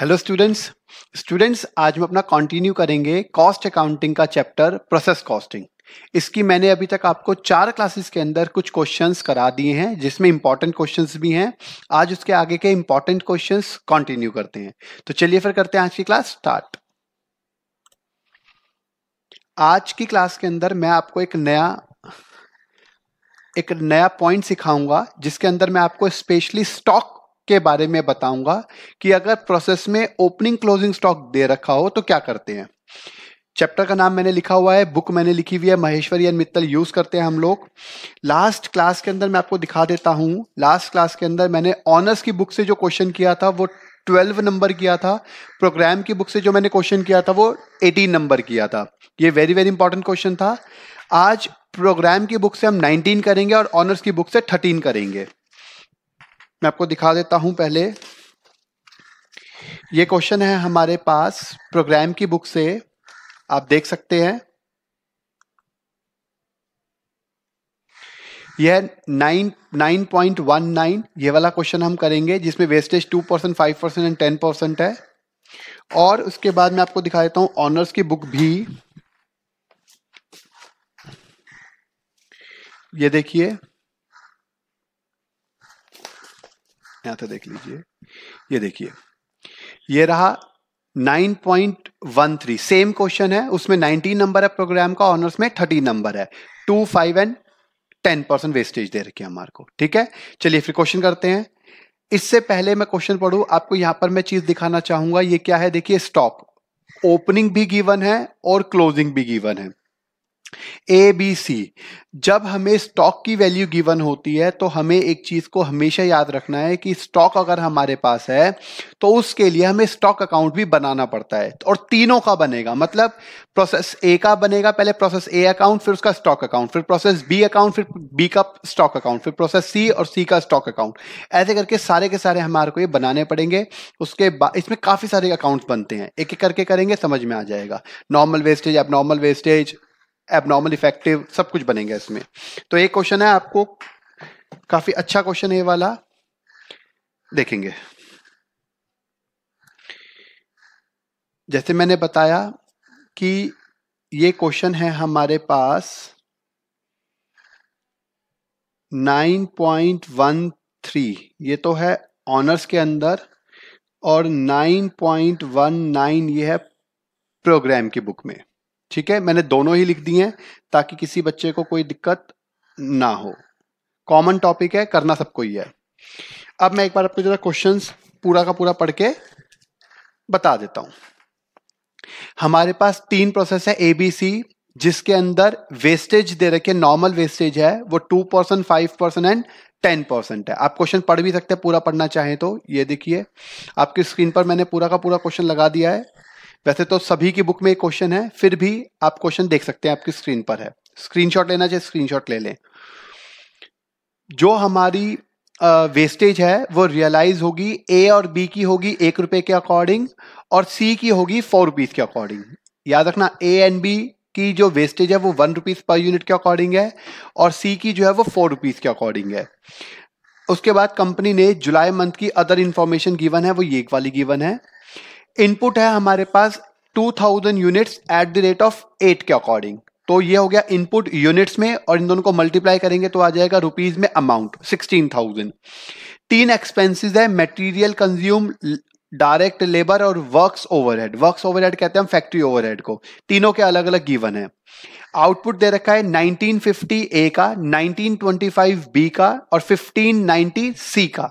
Hello students students आज हम अपना कंटिन्यू करेंगे कॉस्ट अकाउंटिंग का चैप्टर प्रोसेस कॉस्टिंग इसकी मैंने अभी तक आपको चार क्लासेस के अंदर कुछ क्वेश्चंस करा दिए हैं जिसमें इंपॉर्टेंट क्वेश्चंस भी हैं आज उसके आगे के इंपॉर्टेंट क्वेश्चंस कंटिन्यू करते हैं तो चलिए फिर करते हैं आज की क्लास स्टार्ट आज की क्लास के अंदर मैं आपको एक नया एक नया पॉइंट सिखाऊंगा जिसके अंदर मैं आपको स्पेशली स्टॉक के बारे में बताऊंगा कि अगर प्रोसेस में ओपनिंग क्लोजिंग स्टॉक दे रखा हो तो क्या करते हैं चैप्टर का नाम मैंने लिखा हुआ है बुक मैंने लिखी हुई है महेश्वरी एंड मित्तल यूज करते हैं हम लोग लास्ट क्लास के अंदर मैं आपको दिखा देता हूं लास्ट क्लास के अंदर मैंने ऑनर्स की बुक से जो क्वेश्चन किया था वो ट्वेल्व नंबर किया था प्रोग्राम की बुक से जो मैंने क्वेश्चन किया था वो एटीन नंबर किया था ये वेरी वेरी इंपॉर्टेंट क्वेश्चन था आज प्रोग्राम की बुक से हम 19 करेंगे और ऑनर्स की बुक से 13 करेंगे मैं आपको दिखा देता हूं पहले ये क्वेश्चन है हमारे पास प्रोग्राम की बुक से आप देख सकते हैं यह nine nine point one nine ये वाला क्वेश्चन हम करेंगे जिसमें wastage two percent five percent and ten percent है और उसके बाद मैं आपको दिखा देता हूं ऑनर्स की बुक भी ये देखिए यहां तो देख लीजिए ये देखिए ये रहा 9.13 सेम क्वेश्चन है उसमें 19 नंबर है प्रोग्राम का ऑनर्स में 30 नंबर है two five and ten percent wastage दे रखी है हमारे को ठीक है चलिए फिर क्वेश्चन करते हैं इससे पहले मैं क्वेश्चन पढ़ू आपको यहां पर मैं चीज दिखाना चाहूंगा ये क्या है देखिए स्टॉक ओपनिंग भी गिवन है और क्लोजिंग भी गिवन है ए बी सी जब हमें स्टॉक की वैल्यू गिवन होती है तो हमें एक चीज को हमेशा याद रखना है कि स्टॉक अगर हमारे पास है तो उसके लिए हमें स्टॉक अकाउंट भी बनाना पड़ता है और तीनों का बनेगा मतलब प्रोसेस ए का बनेगा पहले प्रोसेस ए अकाउंट फिर उसका स्टॉक अकाउंट फिर प्रोसेस बी अकाउंट फिर बी का स्टॉक अकाउंट फिर प्रोसेस सी और सी का स्टॉक अकाउंट ऐसे करके सारे के सारे हमारे को ये बनाने पड़ेंगे उसके बाद इसमें काफी सारे अकाउंट बनते हैं एक एक करके करेंगे समझ में आ जाएगा नॉर्मल वेस्टेज अब नॉर्मल वेस्टेज एबनॉर्मल इफेक्टिव सब कुछ बनेगा इसमें तो एक क्वेश्चन है आपको काफी अच्छा क्वेश्चन है वाला देखेंगे जैसे मैंने बताया कि ये क्वेश्चन है हमारे पास 9.13 ये तो है ऑनर्स के अंदर और 9.19 ये है प्रोग्राम की बुक में ठीक है मैंने दोनों ही लिख दिए हैं ताकि किसी बच्चे को कोई दिक्कत ना हो कॉमन टॉपिक है करना सबको ही है अब मैं एक बार आपको जरा क्वेश्चन पूरा का पूरा पढ़ के बता देता हूं हमारे पास तीन प्रोसेस है एबीसी जिसके अंदर वेस्टेज दे रखे नॉर्मल वेस्टेज है वो two percent five percent and ten percent है आप क्वेश्चन पढ़ भी सकते हैं पूरा पढ़ना चाहें तो ये देखिए आपकी स्क्रीन पर मैंने पूरा का पूरा क्वेश्चन लगा दिया है वैसे तो सभी की बुक में एक क्वेश्चन है फिर भी आप क्वेश्चन देख सकते हैं आपकी स्क्रीन पर है स्क्रीनशॉट लेना चाहिए स्क्रीनशॉट ले लें जो हमारी वेस्टेज है वो रियलाइज होगी ए और बी की होगी एक रुपए के अकॉर्डिंग और सी की होगी फोर रुपीज के अकॉर्डिंग याद रखना ए एंड बी की जो वेस्टेज है वो वन रुपीज पर यूनिट के अकॉर्डिंग है और सी की जो है वो फोर रुपीज के अकॉर्डिंग है उसके बाद कंपनी ने जुलाई मंथ की अदर इंफॉर्मेशन गिवन है वो ये वाली गिवन है इनपुट है हमारे पास 2000 units at the rate of eight के अकॉर्डिंग तो ये हो गया इनपुट यूनिट्स में और इन दोनों को मल्टीप्लाई करेंगे तो आ जाएगा रुपीज में अमाउंट 16000 तीन एक्सपेंसेस है मटेरियल कंज्यूम डायरेक्ट लेबर और वर्क्स ओवरहेड वर्क्स ओवरहेड कहते हैं हम फैक्ट्री ओवरहेड को तीनों के अलग अलग गिवन है आउटपुट दे रखा है 1950 ए का 1925 बी का और 1590 सी का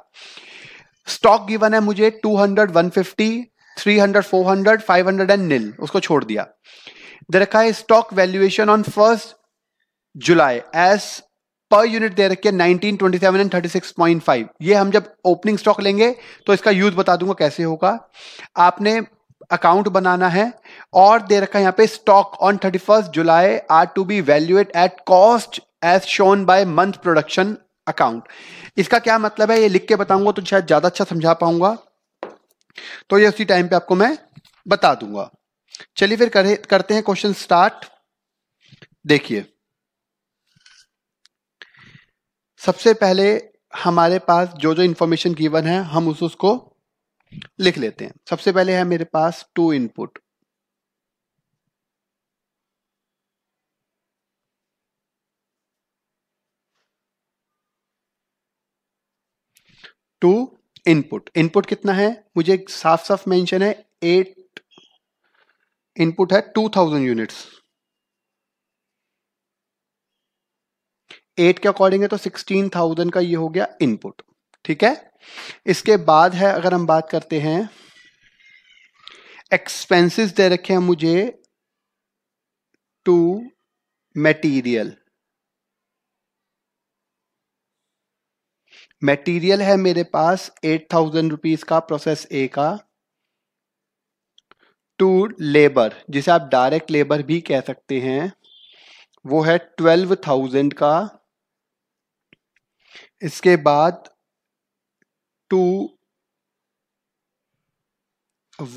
स्टॉक गिवन है मुझे 200 150 three hundred four hundred five hundred and nil उसको छोड़ दिया दे रखा है stock valuation on first July as per unit दे रखे nineteen twenty seven and thirty six point five ये हम जब ओपनिंग स्टॉक लेंगे तो इसका यूज बता दूंगा कैसे होगा आपने अकाउंट बनाना है और दे रखा है यहाँ पे stock on thirty first July are to be valued at cost as shown by month production account इसका क्या मतलब है ये लिख के बताऊंगा तो शायद ज्यादा अच्छा समझा पाऊंगा तो ये उसी टाइम पे आपको मैं बता दूंगा चलिए फिर करे, करते हैं क्वेश्चन स्टार्ट देखिए सबसे पहले हमारे पास जो जो इंफॉर्मेशन गिवन है हम उस उसको लिख लेते हैं सबसे पहले है मेरे पास two input two input input कितना है मुझे साफ साफ मेंशन है एट इनपुट है टू थाउजेंड यूनिट्स एट के अकॉर्डिंग है तो सिक्सटीन थाउजेंड का ये हो गया इनपुट ठीक है इसके बाद है अगर हम बात करते हैं एक्सपेंसेस दे रखे हैं मुझे टू मटेरियल मटेरियल है मेरे पास एट थाउजेंड रुपीज का प्रोसेस ए का टू लेबर जिसे आप डायरेक्ट लेबर भी कह सकते हैं वो है ट्वेल्व थाउजेंड का इसके बाद two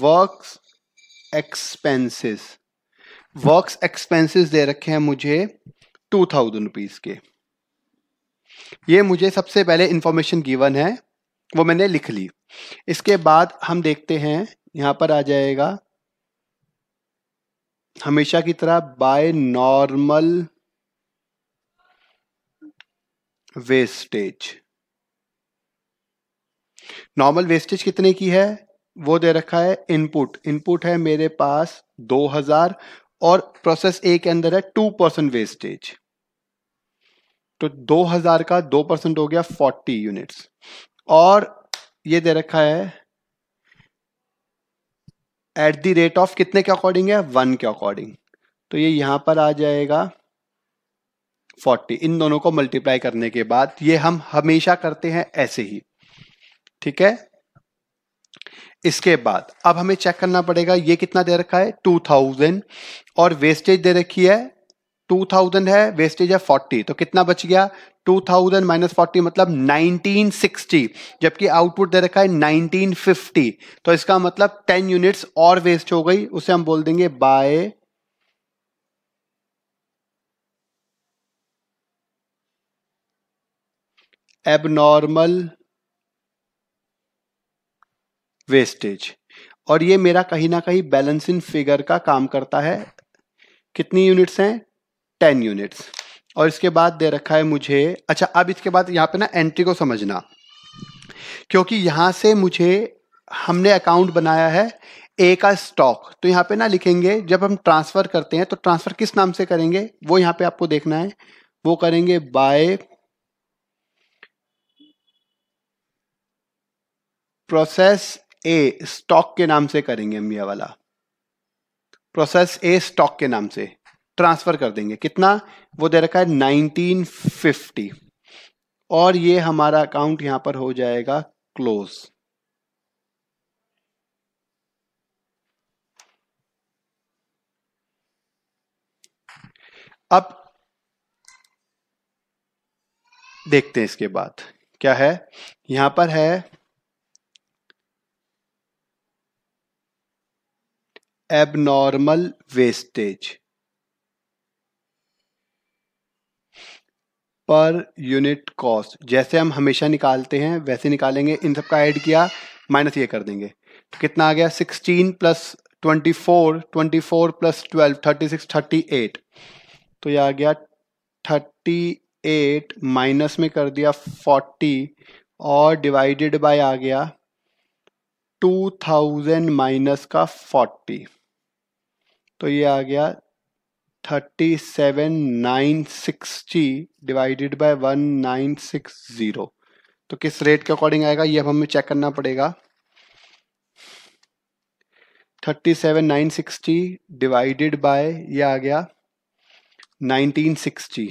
works expenses works expenses दे रखे हैं मुझे टू थाउजेंड रुपीज के ये मुझे सबसे पहले इन्फॉर्मेशन गिवन है वो मैंने लिख ली इसके बाद हम देखते हैं यहाँ पर आ जाएगा हमेशा की तरह by normal wastage normal wastage कितने की है वो दे रखा है इनपुट इनपुट है मेरे पास 2000 और प्रोसेस ए के अंदर है टू परसेंट वेस्टेज तो 2000 का दो परसेंट हो गया 40 यूनिट्स और ये दे रखा है एट द रेट ऑफ कितने के अकॉर्डिंग है वन के अकॉर्डिंग तो ये यहां पर आ जाएगा 40 इन दोनों को मल्टीप्लाई करने के बाद ये हम हमेशा करते हैं ऐसे ही ठीक है इसके बाद अब हमें चेक करना पड़ेगा ये कितना दे रखा है 2000 और वेस्टेज दे रखी है टू थाउजेंड है वेस्टेज है फोर्टी तो कितना बच गया टू थाउजेंड माइनस फोर्टी मतलब नाइनटीन सिक्सटी जबकि आउटपुट दे रखा है नाइनटीन फिफ्टी तो इसका मतलब टेन यूनिट्स और वेस्ट हो गई उसे हम बोल देंगे बाय एबनॉर्मल वेस्टेज और ये मेरा कहीं ना कहीं बैलेंसिंग फिगर का काम करता है कितनी यूनिट्स हैं टेन यूनिट्स और इसके बाद दे रखा है मुझे अच्छा अब इसके बाद यहाँ पे ना एंट्री को समझना क्योंकि यहाँ से मुझे हमने अकाउंट बनाया है ए का स्टॉक तो यहाँ पे ना लिखेंगे जब हम ट्रांसफ़र करते हैं तो ट्रांसफ़र किस नाम से करेंगे वो यहाँ पे आपको देखना है वो करेंगे बाय प्रोसेस ए स्टॉक के नाम से करेंगे हम ये वाला प्रोसेस ए स्टॉक के नाम से ट्रांसफर कर देंगे कितना वो दे रखा है नाइनटीन फिफ्टी और ये हमारा अकाउंट यहां पर हो जाएगा क्लोज अब देखते हैं इसके बाद क्या है यहां पर है abnormal wastage per unit cost जैसे हम हमेशा निकालते हैं वैसे निकालेंगे इन सब का ऐड किया माइनस ये कर देंगे तो कितना आ गया sixteen plus twenty four twenty four plus twelve thirty six thirty eight तो ये आ गया थर्टी एट माइनस में कर दिया फोर्टी और डिवाइडेड बाय आ गया टू थाउजेंड माइनस का फोर्टी तो ये आ गया thirty seven nine sixty divided by one nine six zero तो किस रेट के अकॉर्डिंग आएगा ये अब हमें चेक करना पड़ेगा thirty seven nine sixty divided by ये आ गया नाइनटीन सिक्सटी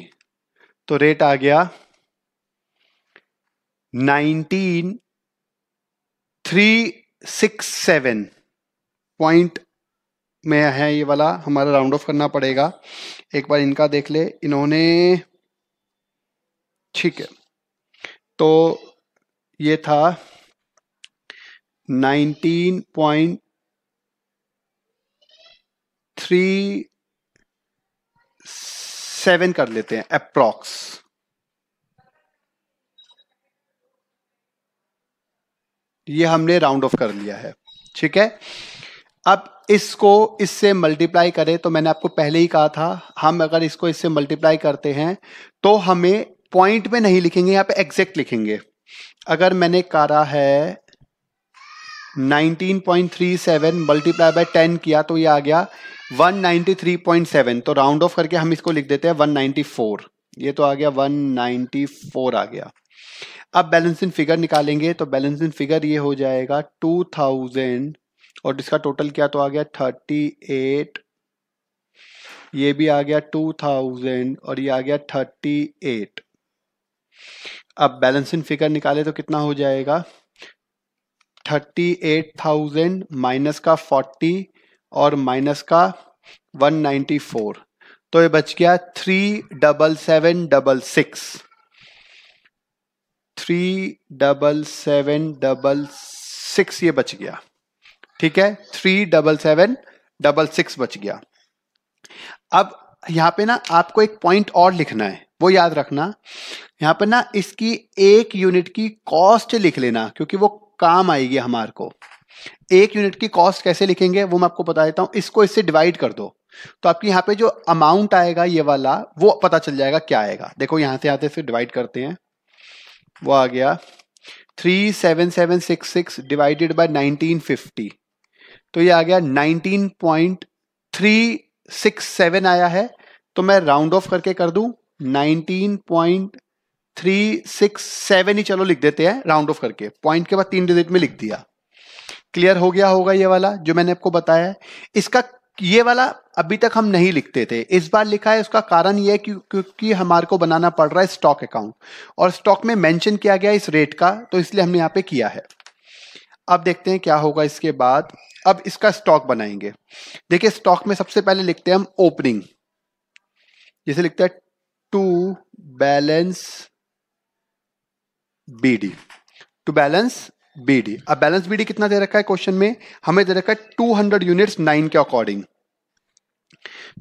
तो रेट आ गया nineteen three six seven point में है ये वाला हमारा राउंड ऑफ करना पड़ेगा एक बार इनका देख ले इन्होंने ठीक है तो ये था 19.37 कर लेते हैं अप्रॉक्स ये हमने राउंड ऑफ कर लिया है ठीक है अब इसको इससे मल्टीप्लाई करें तो मैंने आपको पहले ही कहा था हम अगर इसको इससे मल्टीप्लाई करते हैं तो हमें पॉइंट में नहीं लिखेंगे यहाँ पे एग्जैक्ट लिखेंगे अगर मैंने करा है 19.37 मल्टीप्लाई बाय 10 किया तो ये आ गया 193.7 तो राउंड ऑफ करके हम इसको लिख देते हैं 194 ये तो आ गया 194 आ गया अब बैलेंस इन फिगर निकालेंगे तो बैलेंस इन फिगर ये हो जाएगा 2000 और इसका टोटल क्या तो आ गया थर्टी एट ये भी आ गया टू थाउजेंड और ये आ गया थर्टी एट अब बैलेंसिंग फिगर निकाले तो कितना हो जाएगा थर्टी एट थाउजेंड माइनस का फोर्टी और माइनस का वन नाइन्टी फोर तो ये बच गया three double seven double six three double seven double six ये बच गया ठीक है three double seven double six बच गया अब यहां पे ना आपको एक पॉइंट और लिखना है वो याद रखना यहां पे ना इसकी एक यूनिट की कॉस्ट लिख लेना क्योंकि वो काम आएगी हमारे को एक यूनिट की कॉस्ट कैसे लिखेंगे वो मैं आपको बता देता हूं इसको इससे डिवाइड कर दो तो आपके यहां पे जो अमाउंट आएगा ये वाला वो पता चल जाएगा क्या आएगा देखो यहां से आते से डिवाइड करते हैं वो आ गया three seven seven six six divided by nineteen fifty तो ये आ गया 19.367 आया है तो मैं राउंड ऑफ करके कर दू 19.367 ही चलो लिख देते हैं राउंड ऑफ करके पॉइंट के बाद तीन डिजिट में लिख दिया क्लियर हो गया होगा ये वाला जो मैंने आपको बताया है इसका ये वाला अभी तक हम नहीं लिखते थे इस बार लिखा है उसका कारण यह है क्योंकि हमारे को बनाना पड़ रहा है स्टॉक अकाउंट और स्टॉक में मेंशन किया गया इस रेट का तो इसलिए हमने यहां पे किया है अब देखते हैं क्या होगा इसके बाद अब इसका स्टॉक बनाएंगे देखिए स्टॉक में सबसे पहले लिखते हैं हम ओपनिंग जिसे लिखते हैं to balance BD to balance BD अब बैलेंस बीडी कितना दे रखा है क्वेश्चन में हमें दे रखा है टू हंड्रेड यूनिट्स नाइन के अकॉर्डिंग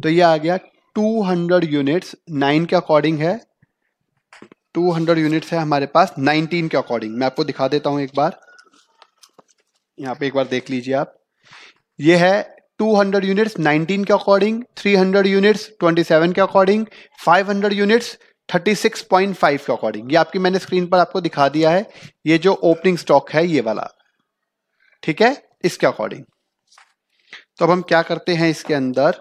तो ये आ गया टू हंड्रेड यूनिट्स नाइन के अकॉर्डिंग है टू हंड्रेड यूनिट्स है हमारे पास नाइनटीन के अकॉर्डिंग मैं आपको दिखा देता हूं एक बार यहां पे एक बार देख लीजिए आप ये है 200 यूनिट्स 19 के अकॉर्डिंग 300 यूनिट्स 27 के अकॉर्डिंग 500 यूनिट्स 36.5 के अकॉर्डिंग ये आपकी मैंने स्क्रीन पर आपको दिखा दिया है ये जो ओपनिंग स्टॉक है ये वाला ठीक है इसके अकॉर्डिंग तो अब हम क्या करते हैं इसके अंदर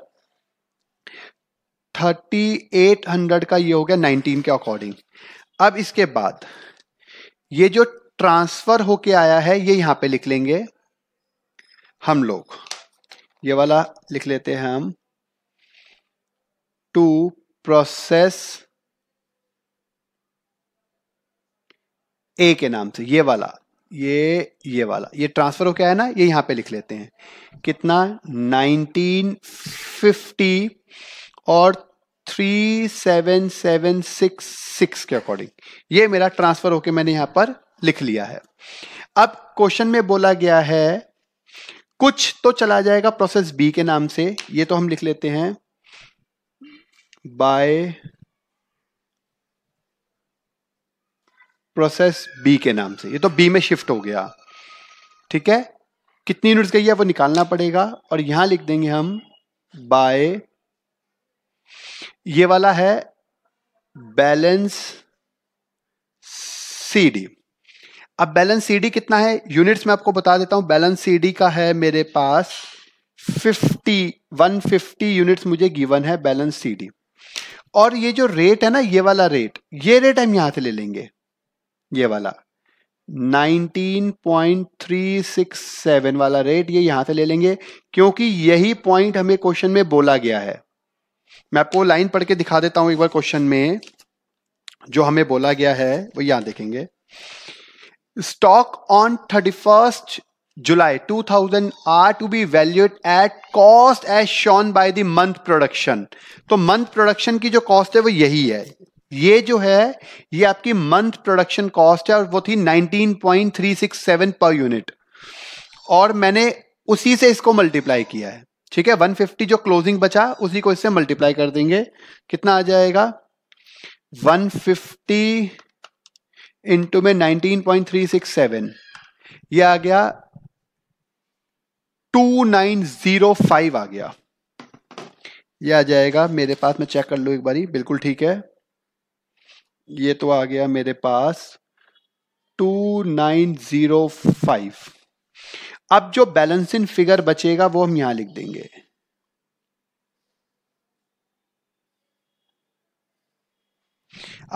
3800 का ये हो गया 19 के अकॉर्डिंग अब इसके बाद ये जो ट्रांसफर होके आया है ये यहां पे लिख लेंगे हम लोग ये वाला लिख लेते हैं हम टू प्रोसेस ए के नाम से ये वाला ये ये वाला ये ट्रांसफर हो क्या है ना ये यहां पे लिख लेते हैं कितना 1950 और 37766 के अकॉर्डिंग ये मेरा ट्रांसफर होके मैंने यहां पर लिख लिया है अब क्वेश्चन में बोला गया है कुछ तो चला जाएगा प्रोसेस बी के नाम से ये तो हम लिख लेते हैं बाय प्रोसेस बी के नाम से ये तो बी में शिफ्ट हो गया ठीक है कितनी यूनिट्स गई है वो निकालना पड़ेगा और यहां लिख देंगे हम बाय ये वाला है बैलेंस सी डी अब बैलेंस सीडी कितना है यूनिट्स में आपको बता देता हूं बैलेंस सीडी का है मेरे पास 50 150 यूनिट्स मुझे गिवन है बैलेंस सीडी और ये जो रेट है ना ये वाला रेट ये रेट हम यहां से ले लेंगे ये वाला 19.367 वाला रेट ये यहां से ले लेंगे क्योंकि यही पॉइंट हमें क्वेश्चन में बोला गया है मैं आपको लाइन पढ़ के दिखा देता हूं एक बार क्वेश्चन में जो हमें बोला गया है वो यहां देखेंगे stock thirty first July two thousand are to be valued at cost as shown by the month production तो मंथ प्रोडक्शन की जो कॉस्ट है वो यही है ये जो है ये आपकी मंथ प्रोडक्शन कॉस्ट है और वो थी 19.367 पर यूनिट और मैंने उसी से इसको मल्टीप्लाई किया है ठीक है 150 जो क्लोजिंग बचा उसी को इससे मल्टीप्लाई कर देंगे कितना आ जाएगा 150 इंटू में 19.367 ये आ गया 2905 आ गया ये आ जाएगा मेरे पास मैं चेक कर लू एक बारी बिल्कुल ठीक है ये तो आ गया मेरे पास 2905 अब जो बैलेंसिंग फिगर बचेगा वो हम यहां लिख देंगे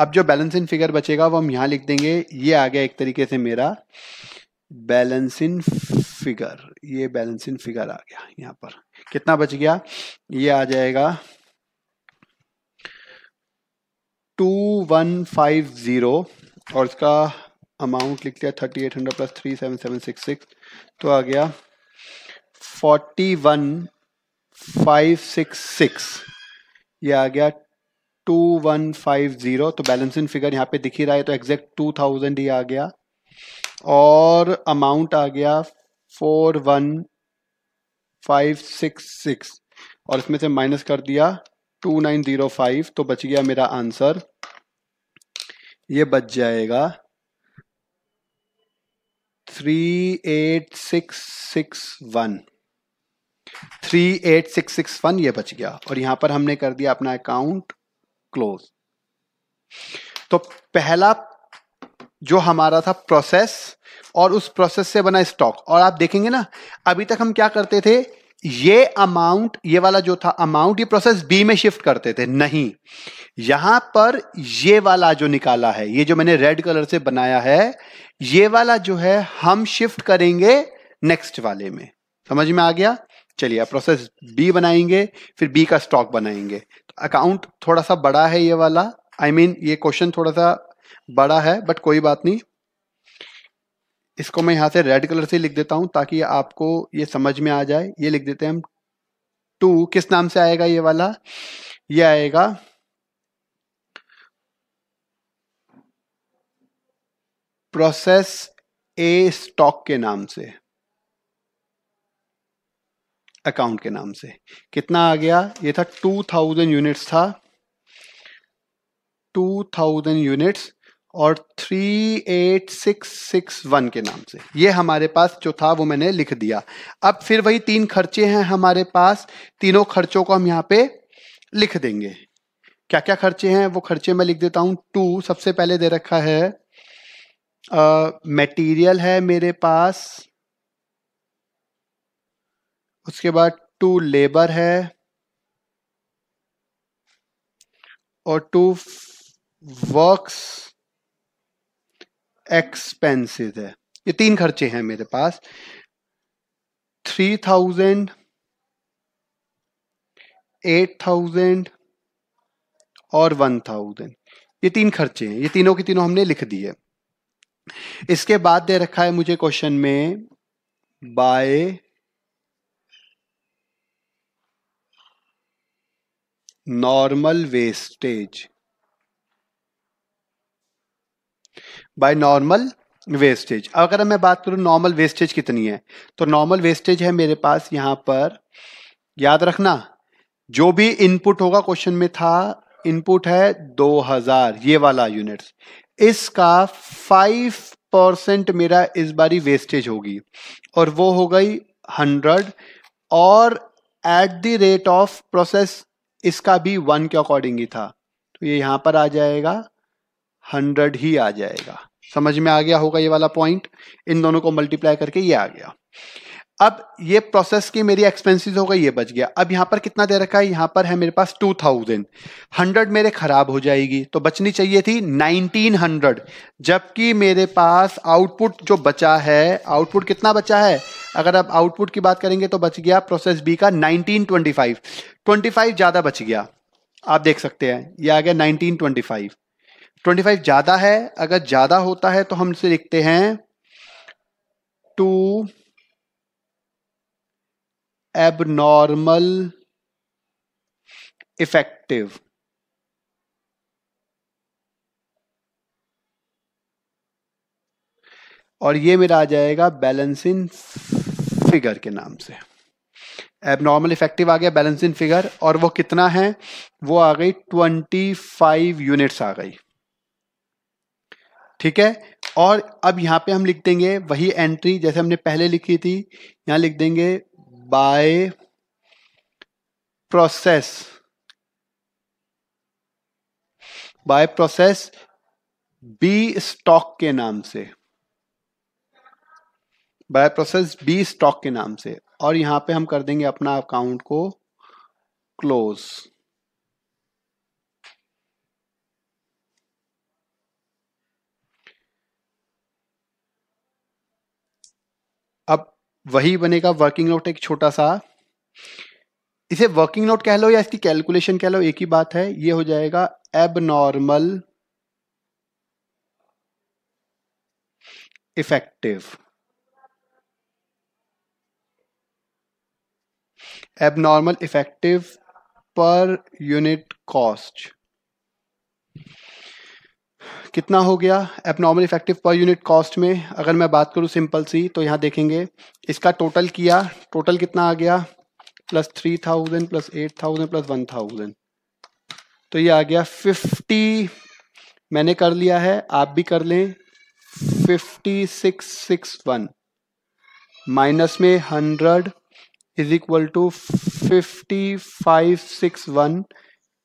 अब जो बैलेंस इन फिगर बचेगा वो हम यहाँ लिख देंगे ये आ गया एक तरीके से मेरा बैलेंस इन फिगर ये बैलेंस इन फिगर आ गया यहाँ पर कितना बच गया ये आ जाएगा टू वन फाइव ज़ीरो और इसका अमाउंट लिख दिया thirty eight hundred plus three seven seven six six तो आ गया forty one five six six ये आ गया टू वन फाइव जीरो तो बैलेंसिंग फिगर यहाँ पे दिख ही रहा है तो एग्जैक्ट टू थाउजेंड ही आ गया और अमाउंट आ गया four one five six six और इसमें से माइनस कर दिया टू नाइन जीरो फाइव तो बच गया मेरा आंसर ये बच जाएगा three eight six six one three eight six six one ये बच गया और यहाँ पर हमने कर दिया अपना अकाउंट क्लोज तो पहला जो हमारा था प्रोसेस और उस प्रोसेस से बना स्टॉक और आप देखेंगे ना अभी तक हम क्या करते थे ये अमाउंट ये वाला जो था अमाउंट ये प्रोसेस बी में शिफ्ट करते थे नहीं यहां पर ये वाला जो निकाला है ये जो मैंने रेड कलर से बनाया है ये वाला जो है हम शिफ्ट करेंगे नेक्स्ट वाले में समझ में आ गया चलिए आप प्रोसेस बी बनाएंगे फिर बी का स्टॉक बनाएंगे तो अकाउंट थोड़ा सा बड़ा है ये वाला आई I मीन mean, ये क्वेश्चन थोड़ा सा बड़ा है बट कोई बात नहीं इसको मैं यहां से रेड कलर से लिख देता हूं ताकि आपको ये समझ में आ जाए ये लिख देते हैं हम टू किस नाम से आएगा ये वाला ये आएगा प्रोसेस ए स्टॉक के नाम से अकाउंट के नाम से कितना आ गया ये था टू थाउजेंड यूनिट्स था टू थाउजेंड यूनिट्स और three eight six six one के नाम से ये हमारे पास जो था वो मैंने लिख दिया अब फिर वही तीन खर्चे हैं हमारे पास तीनों खर्चों को हम यहाँ पे लिख देंगे क्या क्या खर्चे हैं वो खर्चे मैं लिख देता हूँ टू सबसे पहले दे रखा है मटेरियल है मेरे पास उसके बाद टू लेबर है और टू वर्क्स एक्सपेंसेस है ये तीन खर्चे हैं मेरे पास थ्री थाउजेंड एट थाउजेंड और वन थाउजेंड ये तीन खर्चे हैं ये तीनों की तीनों हमने लिख दिए इसके बाद दे रखा है मुझे क्वेश्चन में by normal wastage. By normal wastage अगर मैं बात करूं नॉर्मल वेस्टेज कितनी है तो नॉर्मल वेस्टेज है मेरे पास यहां पर याद रखना जो भी इनपुट होगा क्वेश्चन में था इनपुट है 2000 ये वाला यूनिट्स इसका 5 परसेंट मेरा इस बारी वेस्टेज होगी और वो हो गई 100 और at the rate of process इसका भी वन के अकॉर्डिंग ही था तो ये यहां पर आ जाएगा हंड्रेड ही आ जाएगा समझ में आ गया होगा ये वाला पॉइंट इन दोनों को मल्टीप्लाई करके ये आ गया अब ये प्रोसेस की मेरी एक्सपेंसेस हो गई ये बच गया अब यहां पर कितना दे रखा है यहां पर है मेरे पास टू थाउजेंड हंड्रेड मेरे खराब हो जाएगी तो बचनी चाहिए थी नाइनटीन हंड्रेड जबकि मेरे पास आउटपुट जो बचा है आउटपुट कितना बचा है अगर आप आउटपुट की बात करेंगे तो बच गया प्रोसेस बी का 1925 25 ज़्यादा बच गया आप देख सकते हैं ये आ गया 1925 25 ज़्यादा है अगर ज़्यादा होता है तो हम इसे लिखते हैं टू एबनॉर्मल इफेक्टिव और ये मेरा आ जाएगा बैलेंसिंग फिगर के नाम से एबनॉर्मल इफेक्टिव आ गया बैलेंस इन फिगर और वो कितना है वो आ गई ट्वेंटी फाइव यूनिट्स आ गई ठीक है और अब यहां पे हम लिख देंगे वही एंट्री जैसे हमने पहले लिखी थी यहां लिख देंगे by process by process B stock के नाम से बाय प्रोसेस बी स्टॉक के नाम से और यहां पे हम कर देंगे अपना अकाउंट को क्लोज अब वही बनेगा वर्किंग नोट एक छोटा सा इसे वर्किंग नोट कह लो या इसकी कैलकुलेशन कह लो एक ही बात है ये हो जाएगा abnormal effective abnormal effective per unit cost कितना हो गया abnormal effective per unit cost में अगर मैं बात करूं सिंपल सी तो यहां देखेंगे इसका टोटल किया टोटल कितना आ गया plus three thousand plus eight thousand plus one thousand तो ये आ गया फिफ्टी मैंने कर लिया है आप भी कर लें fifty six six one minus में hundred is equal to fifty five six one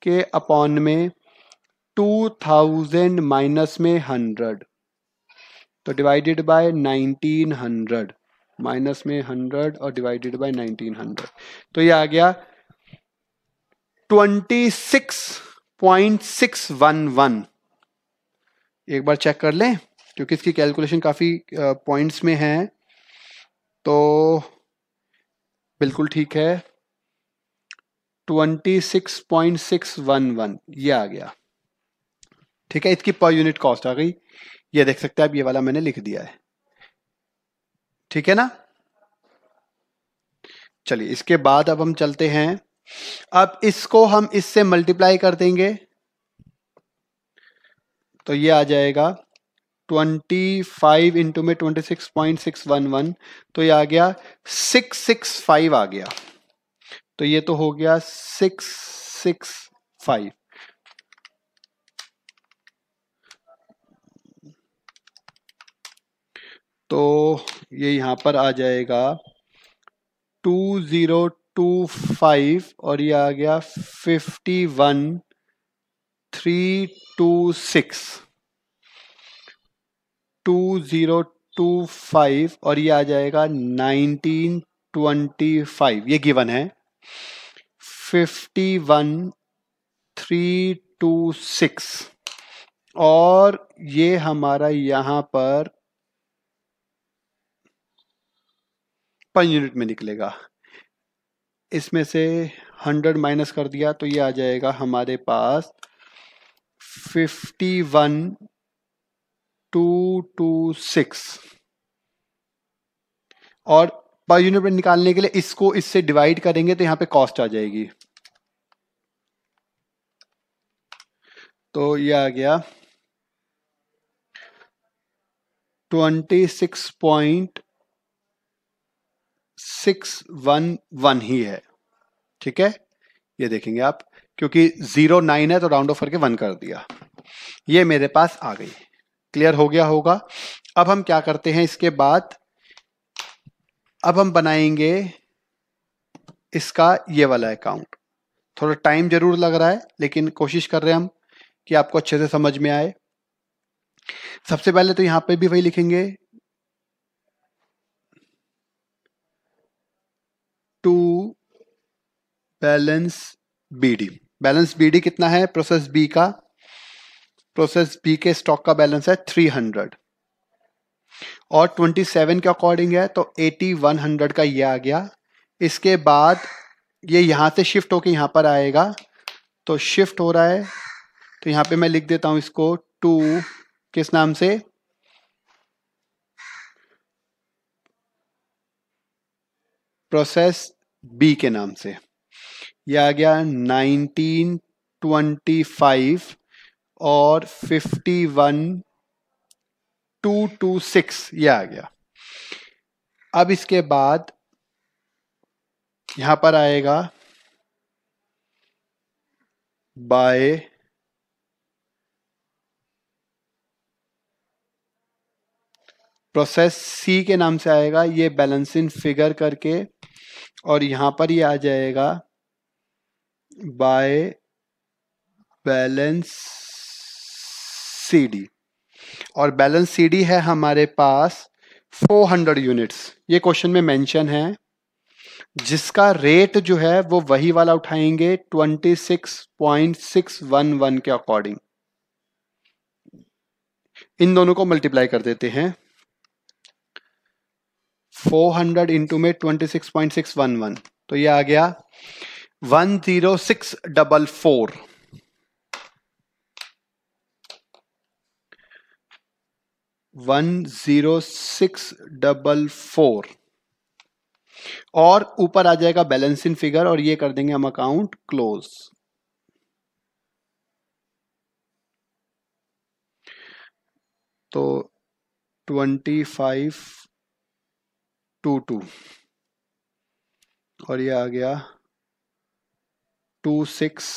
के अपॉन में टू थाउजेंड माइनस में हंड्रेड तो divided by nineteen hundred minus में हंड्रेड और डिवाइडेड बाय नाइनटीन हंड्रेड तो ये आ गया twenty six point six one one एक बार चेक कर लें क्योंकि इसकी कैलकुलेशन काफ़ी पॉइंट्स में है तो बिल्कुल ठीक है twenty six point six one one ये आ गया ठीक है इसकी पर यूनिट कॉस्ट आ गई ये देख सकते हैं आप ये वाला मैंने लिख दिया है ठीक है ना चलिए इसके बाद अब हम चलते हैं अब इसको हम इससे मल्टीप्लाई कर देंगे तो ये आ जाएगा ट्वेंटी फाइव इंटू में twenty six point six one one तो ये आ गया सिक्स सिक्स फाइव आ गया तो ये तो हो गया सिक्स सिक्स फाइव तो ये यहां पर आ जाएगा टू ज़ीरो टू फाइव और ये आ गया fifty one three two six two zero two five और ये आ जाएगा नाइनटीन ट्वेंटी फाइव ये गिवन है fifty one three two six और ये हमारा यहां पर पर यूनिट में निकलेगा इसमें से हंड्रेड माइनस कर दिया तो ये आ जाएगा हमारे पास fifty one two two six और पर यूनिट निकालने के लिए इसको इससे डिवाइड करेंगे तो यहां पे कॉस्ट आ जाएगी तो ये आ गया twenty six point six one one ही है ठीक है ये देखेंगे आप क्योंकि जीरो नाइन है तो राउंड ऑफ करके वन कर दिया ये मेरे पास आ गई क्लियर हो गया होगा अब हम क्या करते हैं इसके बाद अब हम बनाएंगे इसका ये वाला अकाउंट थोड़ा टाइम जरूर लग रहा है लेकिन कोशिश कर रहे हैं हम कि आपको अच्छे से समझ में आए सबसे पहले तो यहां पे भी वही लिखेंगे to balance BD balance BD कितना है प्रोसेस बी का प्रोसेस बी के स्टॉक का बैलेंस है 300 और 27 के अकॉर्डिंग है तो वन हंड्रेड का ये आ गया इसके बाद ये यहाँ से शिफ्ट होके यहाँ पर आएगा तो शिफ्ट हो रहा है तो यहाँ पे मैं लिख देता हूँ इसको टू किस नाम से प्रोसेस बी के नाम से ये आ गया नाइनटीन ट्वेंटी फाइव और fifty one two two six ये आ गया अब इसके बाद यहां पर आएगा बाय प्रोसेस सी के नाम से आएगा ये बैलेंसिंग फिगर करके और यहां पर ये आ जाएगा बाय बैलेंस सी डी और बैलेंस सी डी है हमारे पास 400 यूनिट्स ये क्वेश्चन में मेंशन है जिसका रेट जो है वो वही वाला उठाएंगे 26.611 के अकॉर्डिंग इन दोनों को मल्टीप्लाई कर देते हैं 400 हंड्रेड इंटू में ट्वेंटी तो ये आ गया one zero six double four one zero six double four और ऊपर आ जाएगा बैलेंसिंग फिगर और ये कर देंगे हम अकाउंट क्लोज तो ट्वेंटी फाइव टू टू और ये आ गया टू सिक्स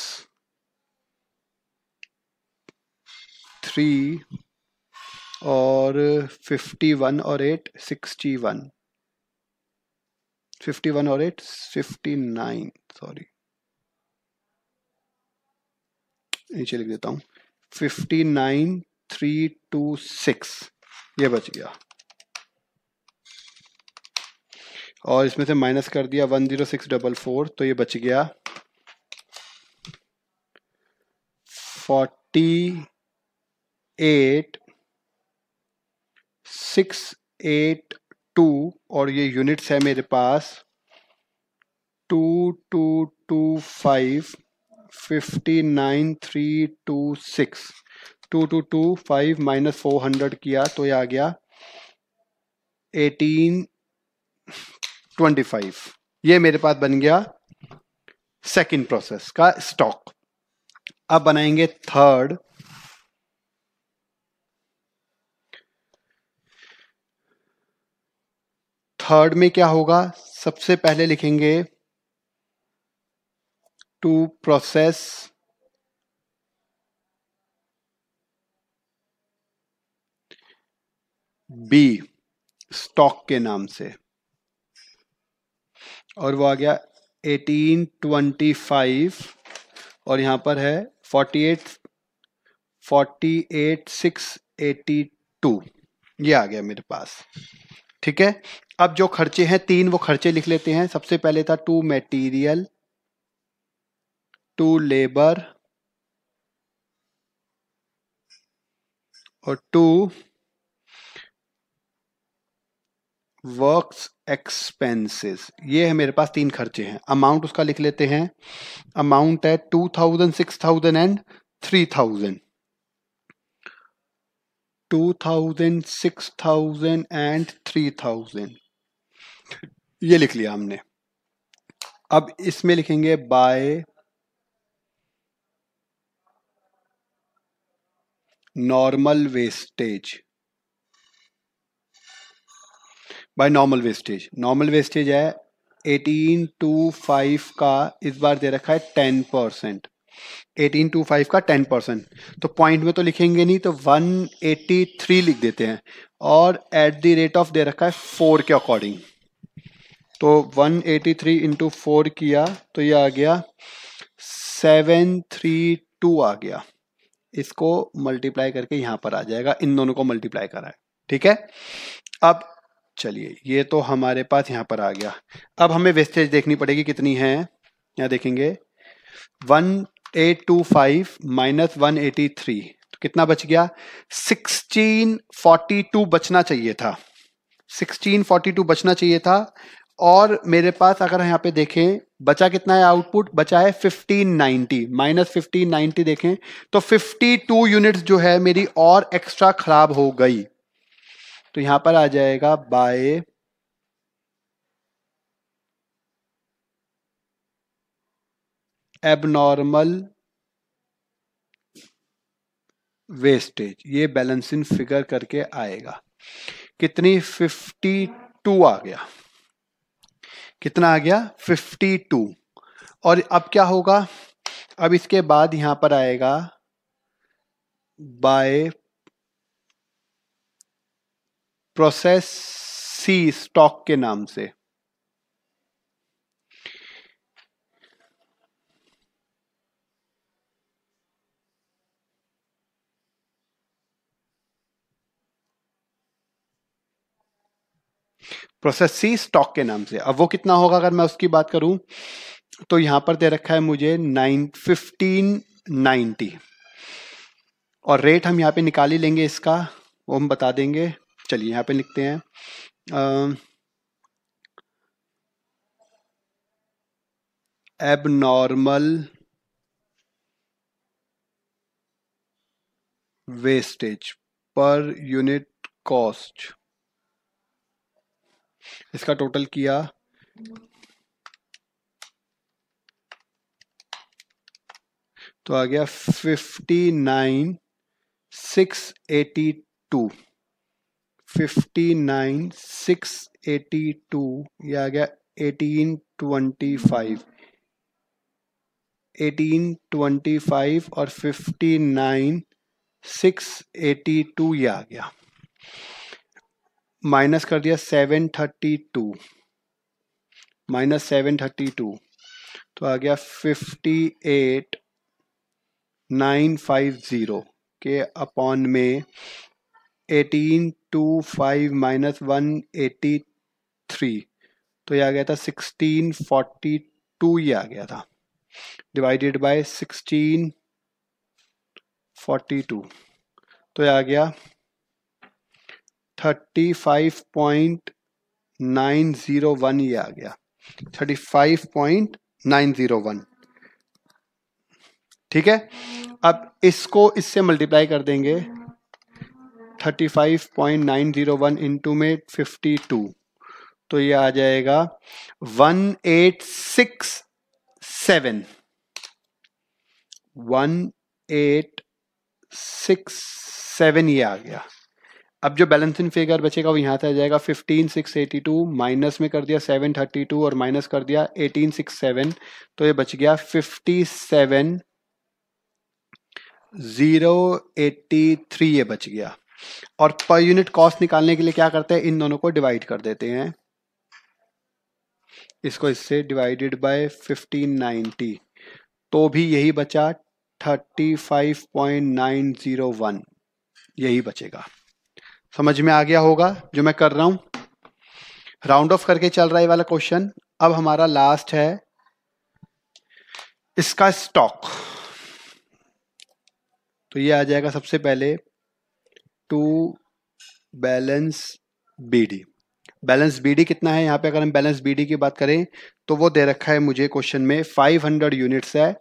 थ्री और फिफ्टी वन और eight sixty one fifty one और एट फिफ्टी नाइन सॉरी नीचे लिख देता हूं fifty nine three two six ये बच गया और इसमें से माइनस कर दिया one zero six double four तो ये बच गया forty eight six eight two और ये यूनिट्स है मेरे पास to two two five fifty nine three two six two two two five minus four hundred किया तो ये आ गया एटीन ट्वेंटी फाइव ये मेरे पास बन गया सेकंड प्रोसेस का स्टॉक अब बनाएंगे थर्ड थर्ड में क्या होगा सबसे पहले लिखेंगे टू प्रोसेस बी स्टॉक के नाम से और वो आ गया 1825 और यहां पर है 48 48682 ये आ गया मेरे पास ठीक है अब जो खर्चे हैं तीन वो खर्चे लिख लेते हैं सबसे पहले था टू मेटीरियल टू लेबर और टू वर्क्स एक्सपेंसेस ये है मेरे पास तीन खर्चे हैं अमाउंट उसका लिख लेते हैं अमाउंट है two thousand six thousand and three thousand two thousand six thousand and three thousand ये लिख लिया हमने अब इसमें लिखेंगे by normal wastage by normal wastage normal wastage है एटीन टू फाइव का इस बार दे रखा है ten percent eighteen two five का टेन परसेंट तो पॉइंट में तो लिखेंगे नहीं तो वन एट्टी थ्री लिख देते हैं और एट द रेट ऑफ दे रखा है फोर के अकॉर्डिंग तो one eighty three into four किया तो ये आ गया सेवन थ्री टू आ गया इसको मल्टीप्लाई करके यहाँ पर आ जाएगा इन दोनों को मल्टीप्लाई करा है ठीक है अब चलिए ये तो हमारे पास यहाँ पर आ गया अब हमें वेस्टेज देखनी पड़ेगी कितनी है यहाँ देखेंगे one eight two five minus one eighty three तो कितना बच गया सिक्सटीन फोर्टी टू बचना चाहिए था सिक्सटीन फोर्टी टू बचना चाहिए था और मेरे पास अगर यहाँ पे देखें बचा कितना है आउटपुट बचा है fifteen ninety minus fifteen ninety देखें तो फिफ्टी टू यूनिट जो है मेरी और एक्स्ट्रा खराब हो गई तो यहां पर आ जाएगा बाय एबनॉर्मल वेस्टेज ये बैलेंस इन फिगर करके आएगा कितनी 52 आ गया कितना आ गया 52 और अब क्या होगा अब इसके बाद यहां पर आएगा बाय प्रोसेस सी स्टॉक के नाम से प्रोसेस सी स्टॉक के नाम से अब वो कितना होगा अगर मैं उसकी बात करूं तो यहां पर दे रखा है मुझे नाइन फिफ्टीन नाइन्टी और रेट हम यहां पे निकाली लेंगे इसका वो हम बता देंगे चलिए यहां पे लिखते हैं abnormal wastage per unit cost इसका टोटल किया तो आ गया fifty nine six eighty two fifty nine six eighty two ये आ गया eighteen twenty five eighteen twenty five और fifty nine six eighty two ये आ गया माइनस कर दिया seven thirty two minus seven thirty two तो आ गया fifty eight nine five zero के अपॉन में eighteen two five minus one eighty three तो ये आ गया था सिक्सटीन फोर्टी टू ये आ गया था divided by sixteen forty two तो ये आ गया thirty five point nine zero one ये आ गया thirty five point nine zero one ठीक है अब इसको इससे मल्टीप्लाई कर देंगे thirty five point nine zero one into में फिफ्टी टू तो ये आ जाएगा one eight six seven one eight six seven ये आ गया अब जो बैलेंसिंग फिगर बचेगा वो यहाँ से आ जाएगा fifteen six eighty two minus में कर दिया सेवन थर्टी टू और माइनस कर दिया एटीन सिक्स सेवन तो ये बच गया fifty seven zero eighty three ये बच गया और पर यूनिट कॉस्ट निकालने के लिए क्या करते हैं इन दोनों को डिवाइड कर देते हैं इसको इससे डिवाइडेड बाय फिफ्टीन नाइनटी तो भी यही बचा thirty five point nine zero one यही बचेगा समझ में आ गया होगा जो मैं कर रहा हूं राउंड ऑफ करके चल रहा है वाला क्वेश्चन अब हमारा लास्ट है इसका स्टॉक तो ये आ जाएगा सबसे पहले to balance BD balance BD कितना है यहां पे अगर हम बैलेंस बीडी की बात करें तो वो दे रखा है मुझे क्वेश्चन में 500 यूनिट्स है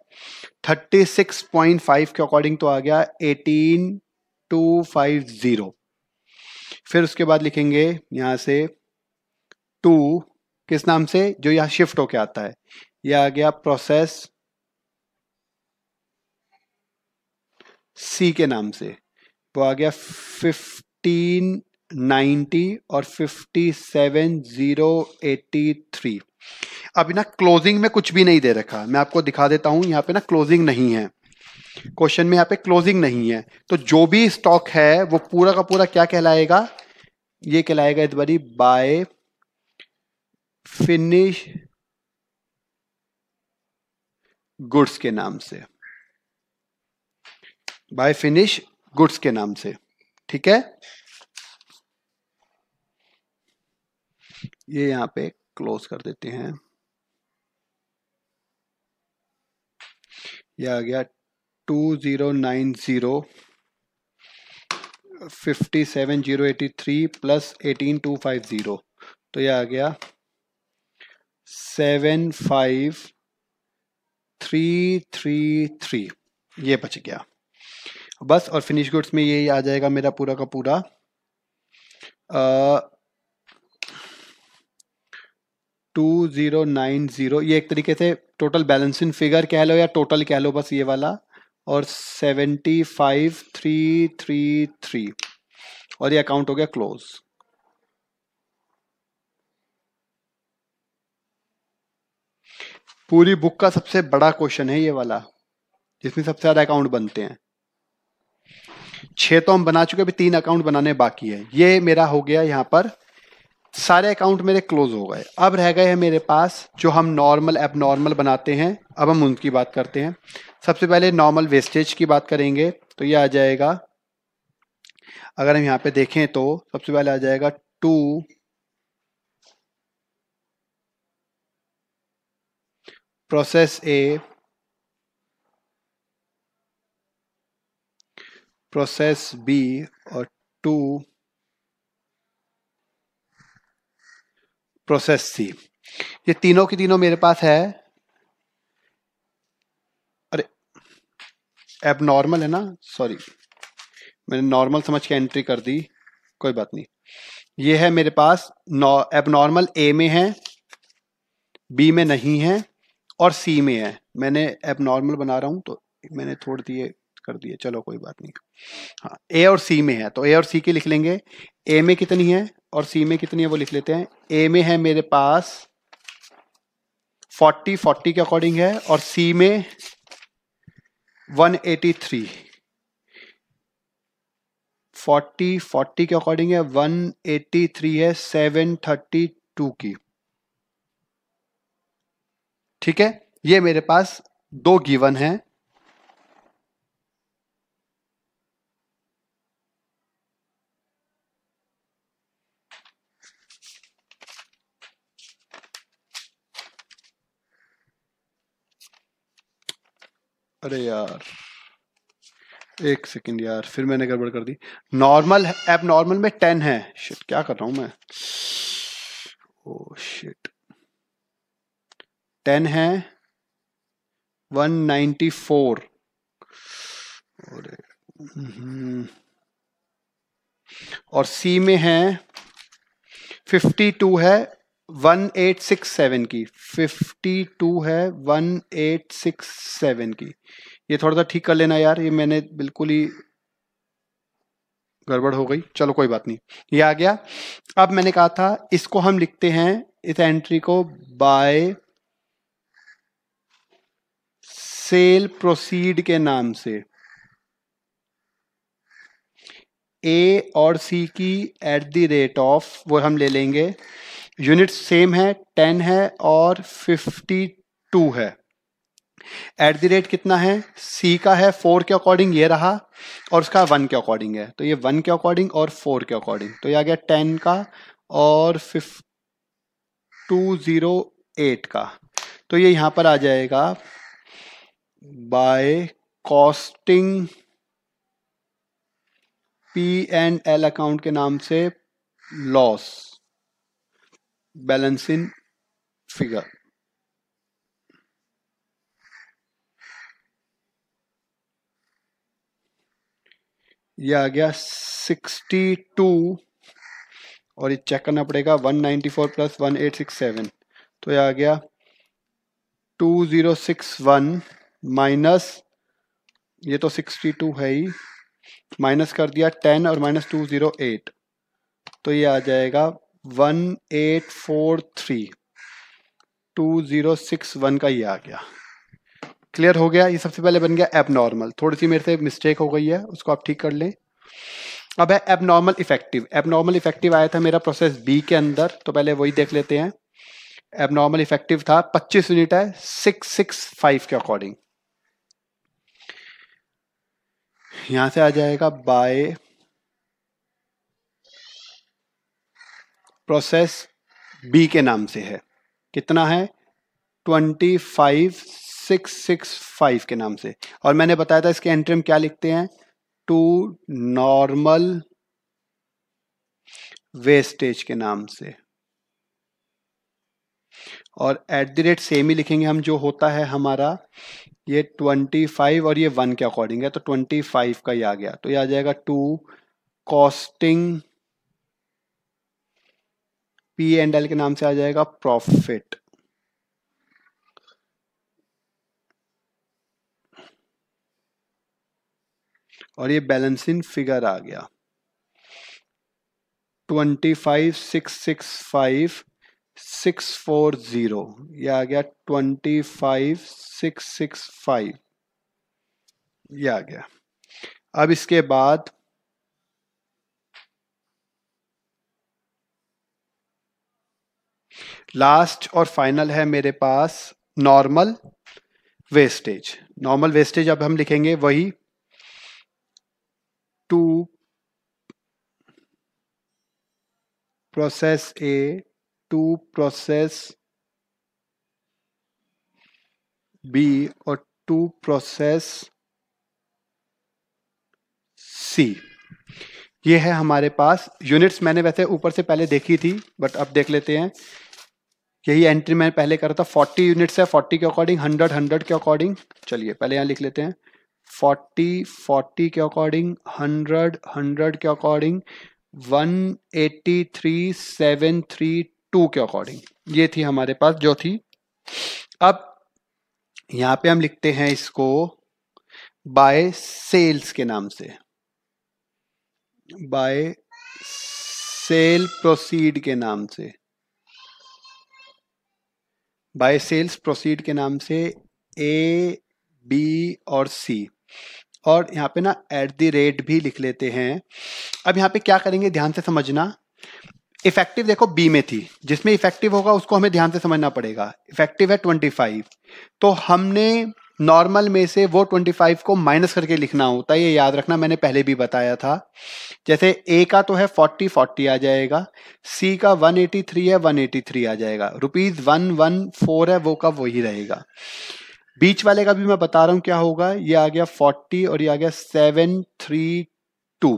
36.5 के अकॉर्डिंग तो आ गया 18250 फिर उसके बाद लिखेंगे यहां से टू किस नाम से जो यहाँ शिफ्ट होके आता है यह आ गया प्रोसेस सी के नाम से वो आ गया फिफ्टीन नाइन्टी और fifty seven zero eighty three अभी ना क्लोजिंग में कुछ भी नहीं दे रखा मैं आपको दिखा देता हूं यहाँ पे ना क्लोजिंग नहीं है क्वेश्चन में यहाँ पे क्लोजिंग नहीं है तो जो भी स्टॉक है वो पूरा का पूरा क्या कहलाएगा ये कहलाएगा इस बारी बाय फिनिश गुड्स के नाम से बाय फिनिश गुड्स के नाम से ठीक है ये यहां पे क्लोज कर देते हैं यह आ गया two zero nine zero fifty seven zero eighty three plus eighteen two five zero तो ये आ गया seven five three three three ये बच गया बस और फिनिश गुड्स में यही आ जाएगा मेरा पूरा का पूरा टू ज़ीरो नाइन ज़ीरो ये एक तरीके से टोटल बैलेंसिंग फिगर कह लो या टोटल कह लो बस ये वाला और seventy five three three three और ये अकाउंट हो गया क्लोज पूरी बुक का सबसे बड़ा क्वेश्चन है ये वाला जिसमें सबसे ज्यादा अकाउंट बनते हैं छह तो हम बना चुके अभी तीन अकाउंट बनाने बाकी है ये मेरा हो गया यहां पर सारे अकाउंट मेरे क्लोज हो गए अब रह गए हैं मेरे पास जो हम नॉर्मल एप नॉर्मल बनाते हैं अब हम उनकी बात करते हैं सबसे पहले नॉर्मल वेस्टेज की बात करेंगे तो ये आ जाएगा अगर हम यहाँ पे देखें तो सबसे पहले आ जाएगा to process A process B और टू प्रोसेस थी ये तीनों की तीनों मेरे पास है अरे एब नॉर्मल है ना सॉरी मैंने नॉर्मल समझ के एंट्री कर दी कोई बात नहीं ये है मेरे पास एब नॉर्मल ए में है बी में नहीं है और सी में है मैंने एब नॉर्मल बना रहा हूं तो मैंने थोड़ दिए कर दिए चलो कोई बात नहीं हाँ ए और सी में है तो ए और सी की लिख लेंगे ए में कितनी है और सी में कितनी है वो लिख लेते हैं ए में है मेरे पास फोर्टी फोर्टी के अकॉर्डिंग है और सी में one eighty three forty forty के अकॉर्डिंग है वन एटी थ्री है सेवन थर्टी टू की ठीक है ये मेरे पास दो गिवन है अरे यार एक सेकेंड यार फिर मैंने गड़बड़ कर दी नॉर्मल एब नॉर्मल में टेन है शिट क्या कर रहा हूं मैं ओ शिट टेन है वन नाइन्टी फोर और सी में है फिफ्टी टू है 1867 की 52 है 1867 की ये थोड़ा सा ठीक कर लेना यार ये मैंने बिल्कुल ही गड़बड़ हो गई चलो कोई बात नहीं ये आ गया अब मैंने कहा था इसको हम लिखते हैं इस एंट्री को बाय सेल प्रोसीड के नाम से ए और सी की एट द रेट ऑफ वो हम ले लेंगे यूनिट सेम है टेन है और फिफ्टी टू है एट द रेट कितना है सी का है फोर के अकॉर्डिंग ये रहा और उसका वन के अकॉर्डिंग है तो ये वन के अकॉर्डिंग और फोर के अकॉर्डिंग तो ये आ गया टेन का और फिफ टू ज़ीरो एट का तो ये यहां पर आ जाएगा by costing P and L account के नाम से लॉस balancing figure ये आ गया 62 और ये चेक करना पड़ेगा 194 प्लस 1867 तो ये आ गया 2061 माइनस ये तो 62 है ही माइनस कर दिया 10 और माइनस 208 तो ये आ जाएगा one eight four three two zero six one का ये आ गया क्लियर हो गया ये सबसे पहले बन गया एब नॉर्मल थोड़ी सी मेरे से मिस्टेक हो गई है उसको आप ठीक कर लें अब है abnormal effective abnormal effective आया था मेरा प्रोसेस बी के अंदर तो पहले वही देख लेते हैं एब नॉर्मल इफेक्टिव था पच्चीस यूनिट है सिक्स सिक्स फाइव के अकॉर्डिंग यहां से आ जाएगा बाय प्रोसेस बी के नाम से है कितना है twenty five six six five के नाम से और मैंने बताया था इसके एंट्री में क्या लिखते हैं टू नॉर्मल वेस्टेज के नाम से और एट द रेट सेम ही लिखेंगे हम जो होता है हमारा ये ट्वेंटी फाइव और ये वन के अकॉर्डिंग है तो ट्वेंटी फाइव का ही आ गया तो ये आ जाएगा to costing P and L के नाम से आ जाएगा प्रॉफिट और ये बैलेंसिंग फिगर आ गया twenty five six six five six four zero आ गया twenty five six six five ये आ गया अब इसके बाद लास्ट और फाइनल है मेरे पास नॉर्मल वेस्टेज नॉर्मल वेस्टेज अब हम लिखेंगे वही to process A to process B और टू प्रोसेस सी ये है हमारे पास यूनिट्स मैंने वैसे ऊपर से पहले देखी थी बट अब देख लेते हैं यही एंट्री मैं पहले कर रहा था फोर्टी यूनिट्स है फोर्टी के अकॉर्डिंग हंड्रेड हंड्रेड के अकॉर्डिंग चलिए पहले यहाँ लिख लेते हैं फोर्टी फोर्टी के अकॉर्डिंग हंड्रेड हंड्रेड के according one eighty three seven three two के अकॉर्डिंग ये थी हमारे पास जो थी अब यहाँ पे हम लिखते हैं इसको बाय सेल्स के नाम से बाय सेल प्रोसीड के नाम से बाय सेल्स प्रोसीड के नाम से ए बी और सी और यहाँ पे ना एट द रेट भी लिख लेते हैं अब यहाँ पे क्या करेंगे ध्यान से समझना इफेक्टिव देखो बी में थी जिसमें इफेक्टिव होगा उसको हमें ध्यान से समझना पड़ेगा इफेक्टिव है ट्वेंटी फाइव तो हमने नॉर्मल में से वो 25 को माइनस करके लिखना होता है ये याद रखना मैंने पहले भी बताया था जैसे ए का तो है 40 40 आ जाएगा सी का 183 है 183 आ जाएगा रुपीज वन वन फोर है वो का वही रहेगा बीच वाले का भी मैं बता रहा हूँ क्या होगा ये आ गया 40 और ये आ गया 732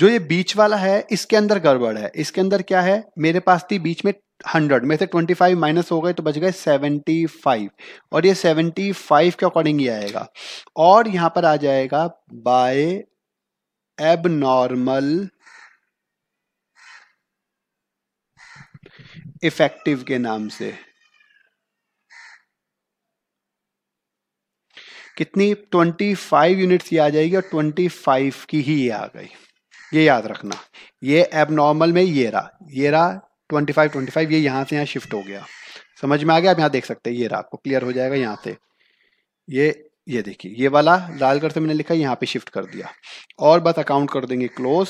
जो ये बीच वाला है इसके अंदर गड़बड़ है इसके अंदर क्या है मेरे पास थी बीच में हंड्रेड में से ट्वेंटी फाइव माइनस हो गए तो बच गए सेवेंटी फाइव और ये सेवेंटी फाइव के अकॉर्डिंग ही आएगा और यहां पर आ जाएगा बाय एब नॉर्मल इफेक्टिव के नाम से कितनी फाइव यूनिट्स ये आ जाएगी और ट्वेंटी फाइव की ही ये आ गई ये याद रखना ये एबनॉर्मल में ये रहा ये रहा ट्वेंटी फाइव ट्वेंटी फाइव ये यहाँ से यहाँ शिफ्ट हो गया समझ में आ गया आप यहाँ देख सकते हैं ये रहा आपको क्लियर हो जाएगा यहाँ से ये ये देखिए ये वाला लाल कलर से मैंने लिखा यहाँ पे शिफ्ट कर दिया और बस अकाउंट कर देंगे क्लोज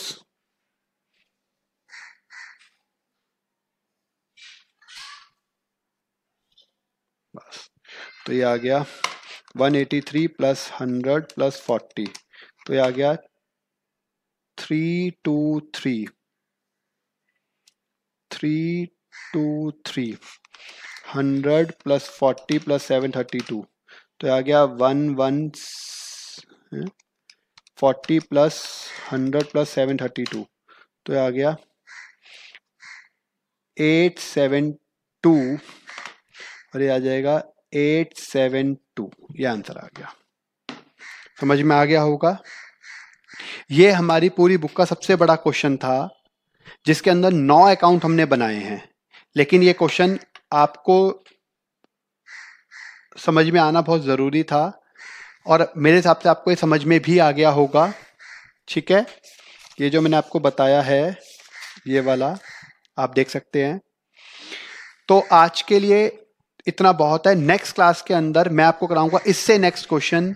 बस तो ये आ गया 183 प्लस 100 प्लस 40 तो ये आ गया 323 three two three hundred plus forty plus seven thirty two तो आ गया one one forty plus hundred plus seven thirty two तो आ गया एट सेवन टू और ये आ जाएगा एट सेवन टू ये आंसर आ गया समझ में आ गया होगा ये हमारी पूरी बुक का सबसे बड़ा क्वेश्चन था जिसके अंदर नौ अकाउंट हमने बनाए हैं लेकिन ये क्वेश्चन आपको समझ में आना बहुत ज़रूरी था और मेरे हिसाब से आपको ये समझ में भी आ गया होगा ठीक है ये जो मैंने आपको बताया है ये वाला आप देख सकते हैं तो आज के लिए इतना बहुत है नेक्स्ट क्लास के अंदर मैं आपको कराऊंगा इससे नेक्स्ट क्वेश्चन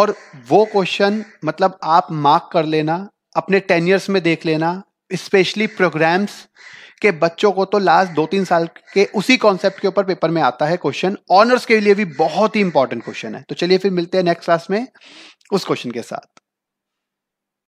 और वो क्वेश्चन मतलब आप मार्क कर लेना अपने टेन ईयर्स में देख लेना स्पेशली प्रोग्राम्स के बच्चों को तो लास्ट दो तीन साल के उसी कॉन्सेप्ट के ऊपर पेपर में आता है क्वेश्चन ऑनर्स के लिए भी बहुत ही इंपॉर्टेंट क्वेश्चन है तो चलिए फिर मिलते हैं नेक्स्ट क्लास में उस क्वेश्चन के साथ